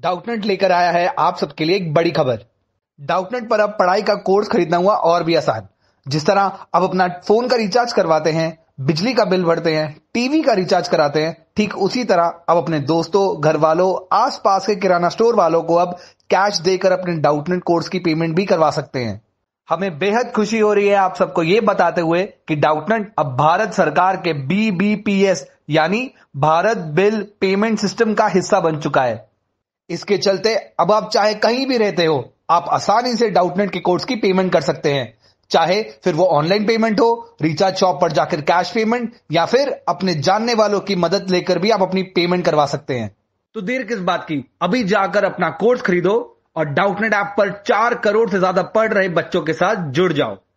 Doubtnut लेकर आया है आप सबके लिए एक बड़ी खबर डाउटनेट पर अब पढ़ाई का कोर्स खरीदना हुआ और भी आसान जिस तरह अब अपना फोन का रिचार्ज करवाते हैं बिजली का बिल भरते हैं टीवी का रिचार्ज कराते हैं ठीक उसी तरह अब अपने दोस्तों घर वालों आसपास के किराना स्टोर वालों को अब कैश देकर अपने डाउटनेट कोर्स की पेमेंट भी करवा सकते हैं हमें बेहद खुशी हो रही है आप सबको ये बताते हुए कि डाउटनेट अब भारत सरकार के बीबीपीएस यानी भारत बिल पेमेंट सिस्टम का हिस्सा बन चुका है इसके चलते अब आप चाहे कहीं भी रहते हो आप आसानी से डाउटनेट के कोर्स की पेमेंट कर सकते हैं चाहे फिर वो ऑनलाइन पेमेंट हो रिचार्ज शॉप पर जाकर कैश पेमेंट या फिर अपने जानने वालों की मदद लेकर भी आप अपनी पेमेंट करवा सकते हैं तो देर किस बात की अभी जाकर अपना कोर्स खरीदो और डाउटनेट ऐप पर चार करोड़ से ज्यादा पढ़ रहे बच्चों के साथ जुड़ जाओ